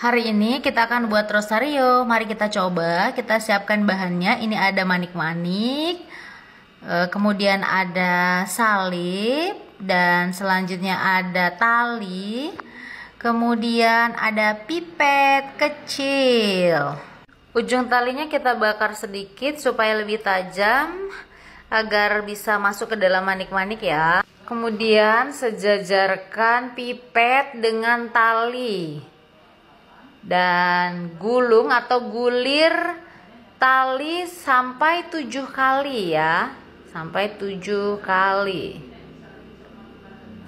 Hari ini kita akan buat rosario. Mari kita coba. Kita siapkan bahannya. Ini ada manik-manik. E, kemudian ada salib dan selanjutnya ada tali. Kemudian ada pipet kecil. Ujung talinya kita bakar sedikit supaya lebih tajam agar bisa masuk ke dalam manik-manik ya. Kemudian sejajarkan pipet dengan tali dan gulung atau gulir tali sampai tujuh kali ya sampai tujuh kali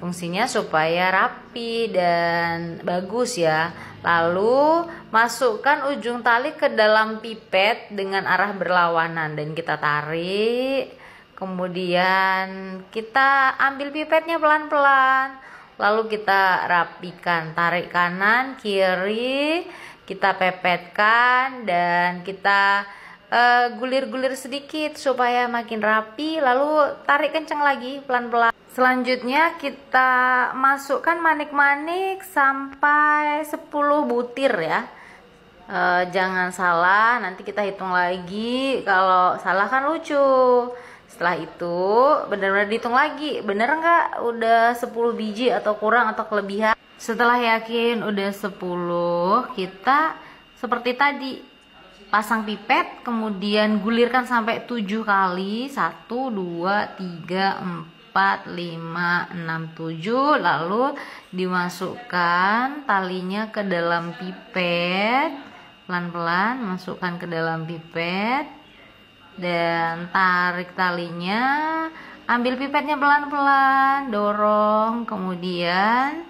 fungsinya supaya rapi dan bagus ya lalu masukkan ujung tali ke dalam pipet dengan arah berlawanan dan kita tarik kemudian kita ambil pipetnya pelan-pelan lalu kita rapikan tarik kanan kiri kita pepetkan dan kita eh, gulir-gulir uh, sedikit supaya makin rapi lalu tarik kenceng lagi pelan-pelan selanjutnya kita masukkan manik-manik sampai 10 butir ya uh, jangan salah nanti kita hitung lagi kalau salah kan lucu setelah itu benar-benar dihitung lagi bener nggak udah 10 biji atau kurang atau kelebihan setelah yakin udah 10 kita seperti tadi pasang pipet kemudian gulirkan sampai 7 kali 1 2 3 4 5, 6, 7 Lalu dimasukkan talinya ke dalam pipet Pelan-pelan masukkan ke dalam pipet dan tarik talinya ambil pipetnya pelan-pelan dorong kemudian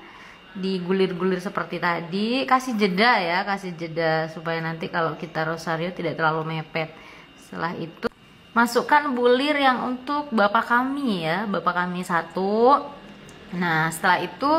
digulir-gulir seperti tadi kasih jeda ya kasih jeda supaya nanti kalau kita rosario tidak terlalu mepet setelah itu masukkan bulir yang untuk bapak kami ya bapak kami satu nah setelah itu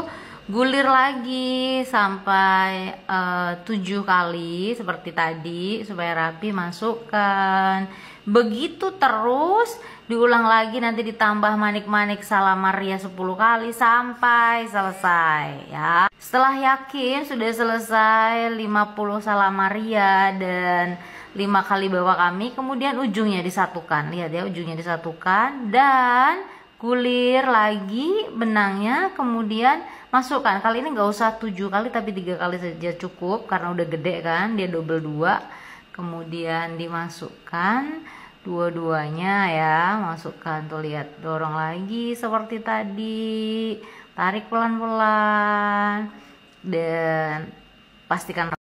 gulir lagi sampai eh, tujuh kali seperti tadi supaya rapi masukkan begitu terus diulang lagi nanti ditambah manik-manik salamaria 10 kali sampai selesai ya setelah yakin sudah selesai 50 salamaria dan 5 kali bawa kami kemudian ujungnya disatukan lihat ya ujungnya disatukan dan gulir lagi benangnya kemudian masukkan kali ini nggak usah tujuh kali tapi tiga kali saja cukup karena udah gede kan dia double dua kemudian dimasukkan dua-duanya ya masukkan tuh lihat dorong lagi seperti tadi tarik pelan-pelan dan pastikan